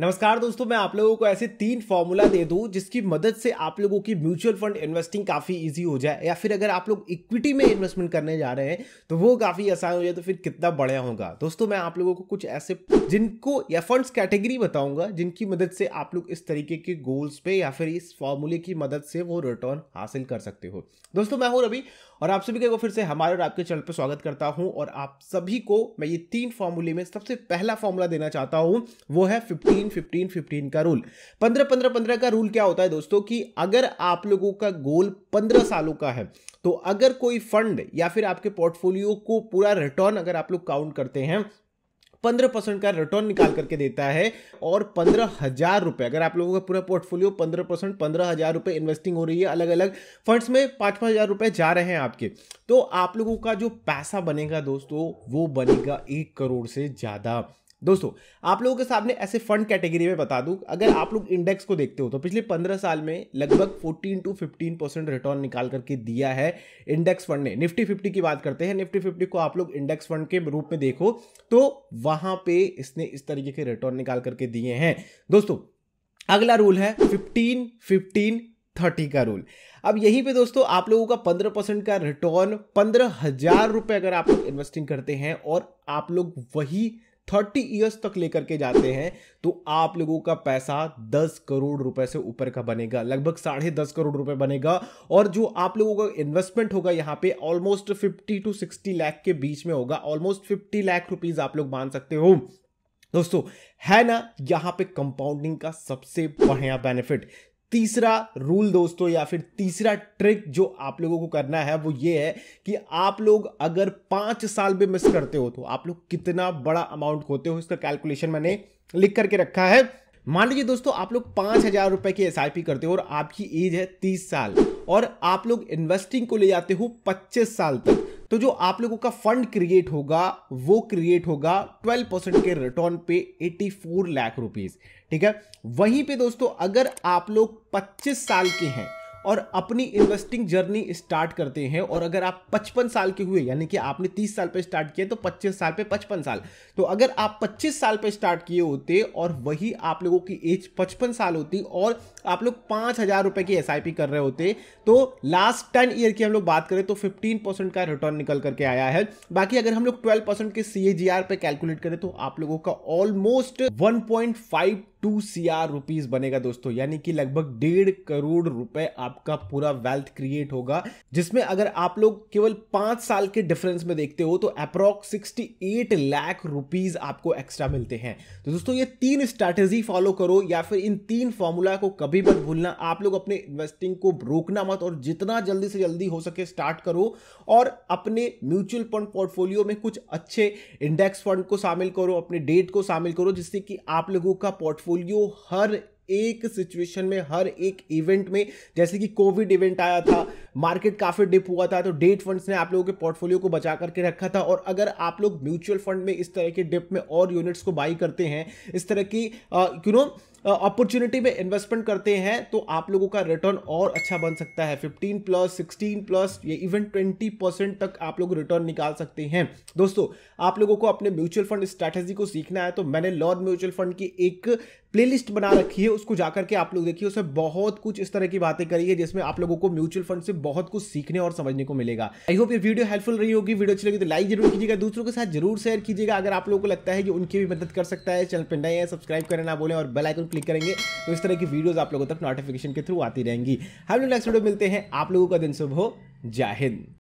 नमस्कार दोस्तों मैं आप लोगों को ऐसे तीन फॉर्मूला दे दूं जिसकी मदद से आप लोगों की म्यूचुअल फंड इन्वेस्टिंग काफ़ी इजी हो जाए या फिर अगर आप लोग इक्विटी में इन्वेस्टमेंट करने जा रहे हैं तो वो काफ़ी आसान हो जाए तो फिर कितना बढ़िया होगा दोस्तों मैं आप लोगों को कुछ ऐसे जिनको या फंड्स कैटेगरी बताऊंगा जिनकी मदद से आप लोग इस तरीके के गोल्स पे या फिर इस फॉर्मूले की मदद से वो रिटर्न हासिल कर सकते हो दोस्तों मैं हूँ रवि और आप सभी को फिर से हमारे और आपके चैनल पर स्वागत करता हूँ और आप सभी को मैं ये तीन फॉर्मूले में सबसे पहला फॉर्मूला देना चाहता हूँ वो है फिफ्टीन फिफ्टीन फिफ्टीन फिफ्टीन का रूल पंद्रह पंद्रह पंद्रह का रूल क्या होता है दोस्तों कि अगर आप लोगों का गोल पंद्रह सालों का है तो अगर कोई फंड या फिर आपके पोर्टफोलियो को पूरा रिटर्न अगर आप लोग काउंट करते हैं पंद्रह परसेंट का रिटर्न निकाल करके देता है और पंद्रह हजार रुपए अगर आप लोगों का पूरा पोर्टफोलियो पंद्रह परसेंट पंद्रह हजार रुपए इन्वेस्टिंग हो रही है अलग अलग फंड्स में पांच पांच हजार रुपए जा रहे हैं आपके तो आप लोगों का जो पैसा बनेगा दोस्तों वो बनेगा एक करोड़ से ज़्यादा दोस्तों आप लोगों के सामने ऐसे फंड कैटेगरी में बता दूं अगर आप लोग इंडेक्स को देखते हो तो पिछले 15 साल में लगभग 14 टू 15 परसेंट रिटर्न निकाल करके दिया है इंडेक्स फंड ने निफ्टी फिफ्टी की बात करते हैं निफ्टी फिफ्टी को आप लोग इंडेक्स फंड के रूप में देखो तो वहां पे इसने इस तरीके के रिटर्न निकाल करके दिए हैं दोस्तों अगला रूल है फिफ्टीन फिफ्टीन थर्टी का रूल अब यहीं पे दोस्तों आप लोगों का पंद्रह परसेंट का रिटर्न पंद्रह हजार रुपए अगर आप लोग इन्वेस्टिंग करते हैं और आप लोग वही थर्टी ईयर्स तक लेकर के जाते हैं तो आप लोगों का पैसा दस करोड़ रुपए से ऊपर का बनेगा लगभग साढ़े दस करोड़ रुपए बनेगा और जो आप लोगों का इन्वेस्टमेंट होगा यहाँ पे almost fifty to sixty lakh के बीच में होगा ऑलमोस्ट फिफ्टी लाख रुपीज आप लोग मान सकते हो दोस्तों है ना यहाँ पे कंपाउंडिंग का सबसे बढ़िया बेनिफिट तीसरा रूल दोस्तों या फिर तीसरा ट्रिक जो आप लोगों को करना है वो ये है कि आप लोग अगर पांच साल भी मिस करते हो तो आप लोग कितना बड़ा अमाउंट खोते हो इसका कैलकुलेशन मैंने लिख करके रखा है मान लीजिए दोस्तों आप लोग पांच हजार रुपए की एस करते हो और आपकी एज है तीस साल और आप लोग इन्वेस्टिंग को ले जाते हो पच्चीस साल तक तो जो आप लोगों का फंड क्रिएट होगा वो क्रिएट होगा 12 परसेंट के रिटर्न पे 84 लाख रुपीस ठीक है वहीं पे दोस्तों अगर आप लोग 25 साल के हैं और अपनी इन्वेस्टिंग जर्नी स्टार्ट करते हैं और अगर आप 55 साल के हुए यानी कि आपने 30 साल पे स्टार्ट किया तो 25 साल पे 55 साल तो अगर आप 25 साल पे स्टार्ट किए होते और वही आप लोगों की एज 55 साल होती और आप लोग पाँच हज़ार रुपये की एस कर रहे होते तो लास्ट टेन ईयर की हम लोग बात करें तो फिफ्टीन का रिटर्न निकल करके आया है बाकी अगर हम लोग ट्वेल्व के सी पे कैलकुलेट करें तो आप लोगों का almost one point five two C R rupees बनेगा दोस्तों यानी कि लगभग डेढ़ करोड़ रुपए आपका पूरा वेल्थ क्रिएट होगा जिसमें अगर आप लोग केवल पांच साल के डिफरेंस में देखते हो तो approx sixty eight lakh rupees आपको एक्स्ट्रा मिलते हैं तो दोस्तों ये तीन स्ट्रैटेजी फॉलो करो या फिर इन तीन फॉर्मूला को कभी मत भूलना आप लोग अपने इन्वेस्टिंग को रोकना मत और जितना जल्दी से जल्दी हो सके स्टार्ट करो और अपने म्यूचुअल फंड पोर्टफोलियो में कुछ अच्छे इंडेक्स फंड को शामिल करो अपने डेट को शामिल करो जिससे कि आप लोगों का पोर्टफोलियो पोलियो हर एक सिचुएशन में हर एक इवेंट में जैसे कि कोविड इवेंट आया था मार्केट काफ़ी डिप हुआ था तो डेट फंड्स ने आप लोगों के पोर्टफोलियो को बचा करके रखा था और अगर आप लोग म्यूचुअल फंड में इस तरह के डिप में और यूनिट्स को बाई करते हैं इस तरह की you know you know, opportunity में इन्वेस्टमेंट करते हैं तो आप लोगों का रिटर्न और अच्छा बन सकता है 15 प्लस 16 प्लस ये इवन 20 परसेंट तक आप लोग रिटर्न निकाल सकते हैं दोस्तों आप लोगों को अपने म्यूचुअल फंड स्ट्रैटेजी को सीखना है तो मैंने लॉर्ड म्यूचुअल फंड की एक प्लेलिस्ट बना रखी है उसको जाकर के आप लोग देखिए उसमें बहुत कुछ इस तरह की बातें करी है जिसमें आप लोगों को म्यूचुअल फंड से बहुत कुछ सीखने और समझने को मिलेगा आई होप ये वीडियो हेल्पफुल रही होगी वीडियो अच्छी लगी तो लाइक जरूर कीजिएगा दूसरों के साथ जरूर शेयर कीजिएगा अगर आप लोगों को लगता है कि उनकी भी मदद कर सकता है चैनल पर नए हैं सब्सक्राइब करें ना बोले और बेलाइकन क्लिक करेंगे तो इस तरह की वीडियोज़ आप लोगों तक नोटिफिकेशन के थ्रू आती रहेंगी हम लोग नेक्स्ट वीडियो मिलते हैं आप लोगों का दिन शुभ हो जय हिंद